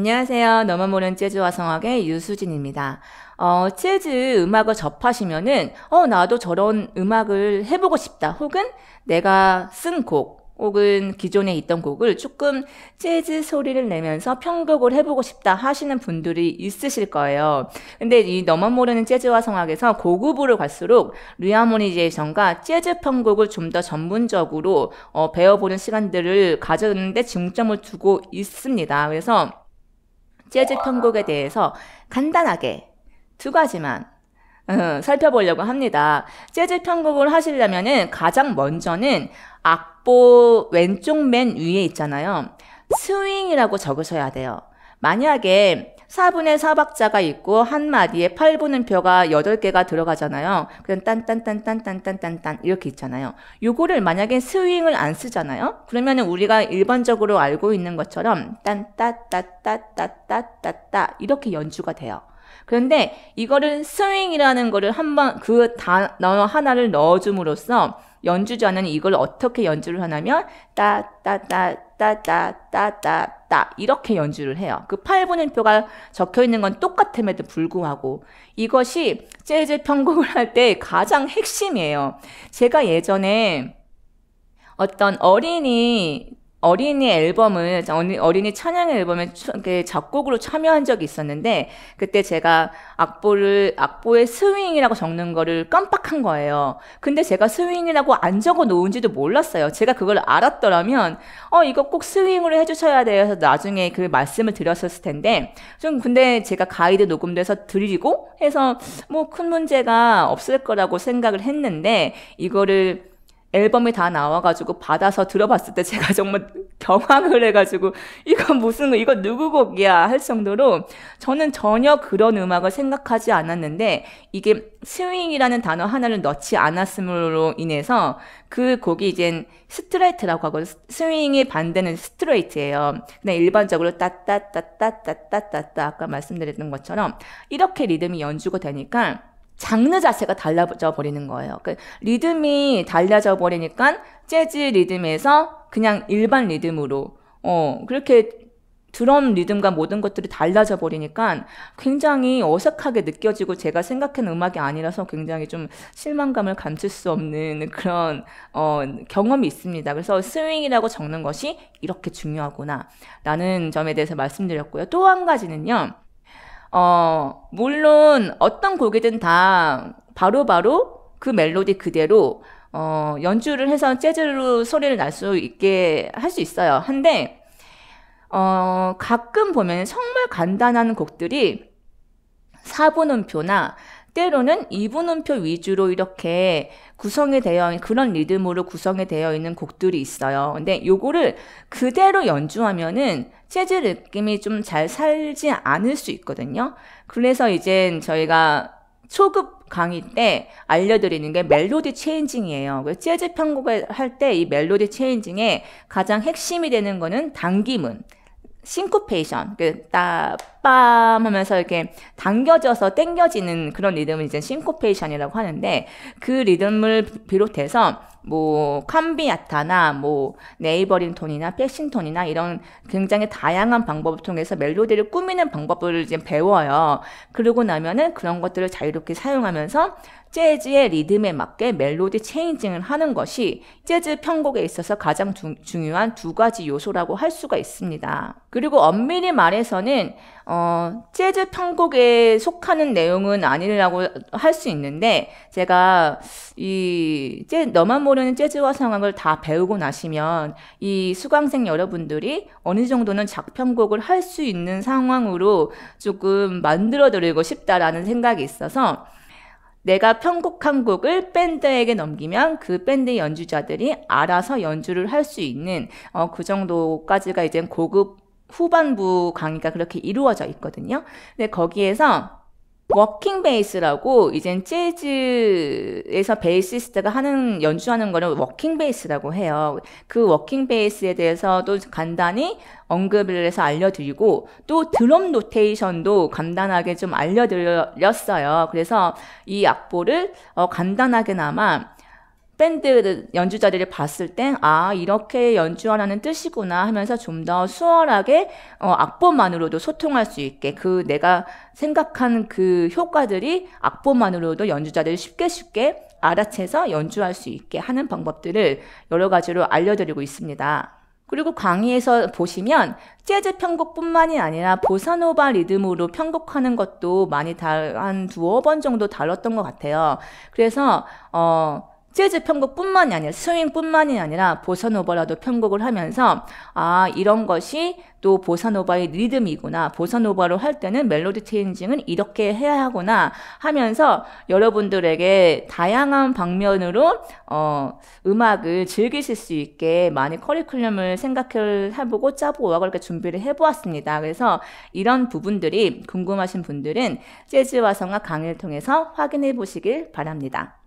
안녕하세요. 너만 모르는 재즈와 성악의 유수진입니다. 어, 재즈 음악을 접하시면은, 어, 나도 저런 음악을 해보고 싶다. 혹은 내가 쓴 곡, 혹은 기존에 있던 곡을 조금 재즈 소리를 내면서 편곡을 해보고 싶다 하시는 분들이 있으실 거예요. 근데 이 너만 모르는 재즈와 성악에서 고급으로 갈수록 리아모니제이션과 재즈 편곡을 좀 더 전문적으로 어, 배워보는 시간들을 가져는데 중점을 두고 있습니다. 그래서 재즈 편곡에 대해서 간단하게 두 가지만 어, 살펴보려고 합니다. 재즈 편곡을 하시려면 가장 먼저는 악보 왼쪽 맨 위에 있잖아요. 스윙이라고 적으셔야 돼요. 만약에 4분의 4박자가 있고 한 마디에 8분은표가 8개가 들어가잖아요. 그럼 딴딴딴딴딴딴딴 이렇게 있잖아요. 요거를 만약에 스윙을 안 쓰잖아요. 그러면 우리가 일반적으로 알고 있는 것처럼 딴따따따따따따 따 이렇게 연주가 돼요. 그런데 이거를 스윙이라는 거를 한번 그 단어 하나를 넣어줌으로써 연주자는 이걸 어떻게 연주를 하냐면 따 따 따 따 따 따 따 따 이렇게 연주를 해요. 그 8분음표가 적혀 있는 건 똑같음에도 불구하고 이것이 재즈 편곡을 할 때 가장 핵심이에요. 제가 예전에 어떤 어린이 어린이 앨범을 어린이 찬양 앨범에 작곡으로 참여한 적이 있었는데 그때 제가 악보를 악보에 스윙이라고 적는 거를 깜빡한 거예요. 근데 제가 스윙이라고 안 적어 놓은지도 몰랐어요. 제가 그걸 알았더라면 어 이거 꼭 스윙으로 해주셔야 돼서 나중에 그 말씀을 드렸었을 텐데 좀 근데 제가 가이드 녹음돼서 드리고 해서 뭐 큰 문제가 없을 거라고 생각을 했는데 이거를 앨범이 다 나와가지고 받아서 들어봤을 때 제가 정말 경황을 해가지고 이건 무슨 이거 누구 곡이야 할 정도로 저는 전혀 그런 음악을 생각하지 않았는데 이게 스윙이라는 단어 하나를 넣지 않았음으로 인해서 그 곡이 이젠 스트레이트라고 하고 스윙의 반대는 스트레이트예요. 근데 일반적으로 따따따따따따따 아까 말씀드렸던 것처럼 이렇게 리듬이 연주가 되니까 장르 자체가 달라져 버리는 거예요. 그 리듬이 달라져 버리니까 재즈 리듬에서 그냥 일반 리듬으로 어 그렇게 드럼 리듬과 모든 것들이 달라져 버리니까 굉장히 어색하게 느껴지고 제가 생각한 음악이 아니라서 굉장히 좀 실망감을 감출 수 없는 그런 어, 경험이 있습니다. 그래서 스윙이라고 적는 것이 이렇게 중요하구나 라는 점에 대해서 말씀드렸고요. 또 한 가지는요. 어, 물론 어떤 곡이든 다 바로바로 바로 그 멜로디 그대로 어, 연주를 해서 재즈로 소리를 날 수 있게 할 수 있어요. 한데 어, 가끔 보면 정말 간단한 곡들이 4분음표나 때로는 2분음표 위주로 이렇게 구성이 되어 있는 그런 리듬으로 구성이 되어 있는 곡들이 있어요. 근데 요거를 그대로 연주하면은 재즈 느낌이 좀 잘 살지 않을 수 있거든요. 그래서 이제 저희가 초급 강의 때 알려드리는 게 멜로디 체인징이에요. 재즈 편곡을 할 때 이 멜로디 체인징의 가장 핵심이 되는 거는 당김은 싱코페이션, 그, 따빰 하면서 이렇게 당겨져서 땡겨지는 그런 리듬을 이제 싱코페이션이라고 하는데 그 리듬을 비롯해서 뭐 캄비아타나 뭐 네이버링 톤이나 패싱 톤이나 이런 굉장히 다양한 방법을 통해서 멜로디를 꾸미는 방법을 이제 배워요. 그러고 나면은 그런 것들을 자유롭게 사용하면서 재즈의 리듬에 맞게 멜로디 체인징을 하는 것이 재즈 편곡에 있어서 가장 중, 중요한 두 가지 요소라고 할 수가 있습니다. 그리고 엄밀히 말해서는 어, 재즈 편곡에 속하는 내용은 아니라고 할 수 있는데 제가 이재즈 너만 모르 흐르는 재즈와 상황을다 배우고 나시면 이 수강생 여러분들이 어느 정도는 작편곡을 할 수 있는 상황으로 조금 만들어드리고 싶다라는 생각이 있어서 내가 편곡한 곡을 밴드에게 넘기면 그 밴드 연주자들이 알아서 연주를 할 수 있는 어, 그 정도까지가 이제 고급 후반부 강의가 그렇게 이루어져 있거든요. 근데 거기에서 워킹 베이스라고 이젠 재즈에서 베이시스트가 하는 연주하는 거를 워킹 베이스라고 해요. 그 워킹 베이스에 대해서도 간단히 언급을 해서 알려드리고 또 드럼 노테이션도 간단하게 좀 알려드렸어요. 그래서 이 악보를 어, 간단하게나마 밴드 연주자들을 봤을 땐, 아, 이렇게 연주하라는 뜻이구나 하면서 좀 더 수월하게, 어, 악보만으로도 소통할 수 있게, 그 내가 생각한 그 효과들이 악보만으로도 연주자들이 쉽게 쉽게 알아채서 연주할 수 있게 하는 방법들을 여러 가지로 알려드리고 있습니다. 그리고 강의에서 보시면 재즈 편곡뿐만이 아니라 보사노바 리듬으로 편곡하는 것도 많이 한 두어 번 정도 다뤘던 것 같아요. 그래서 어 재즈 편곡뿐만이 아니라 스윙뿐만이 아니라 보사노바라도 편곡을 하면서 아 이런 것이 또 보사노바의 리듬이구나 보사노바로 할 때는 멜로디 체인징은 이렇게 해야 하구나 하면서 여러분들에게 다양한 방면으로 어, 음악을 즐기실 수 있게 많이 커리큘럼을 생각을 해보고 짜보고 그렇게 준비를 해보았습니다. 그래서 이런 부분들이 궁금하신 분들은 재즈와 성악 강의를 통해서 확인해 보시길 바랍니다.